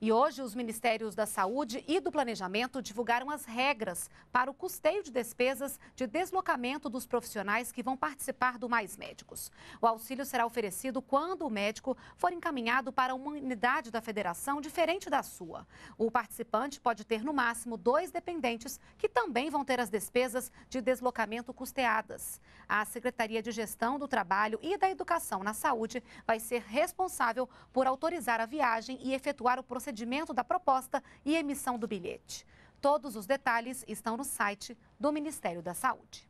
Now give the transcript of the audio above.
E hoje, os Ministérios da Saúde e do Planejamento divulgaram as regras para o custeio de despesas de deslocamento dos profissionais que vão participar do Mais Médicos. O auxílio será oferecido quando o médico for encaminhado para uma unidade da federação diferente da sua. O participante pode ter, no máximo, dois dependentes que também vão ter as despesas de deslocamento custeadas. A Secretaria de Gestão do Trabalho e da Educação na Saúde vai ser responsável por autorizar a viagem e efetuar o procedimento procedimento da proposta e emissão do bilhete. Todos os detalhes estão no site do Ministério da Saúde.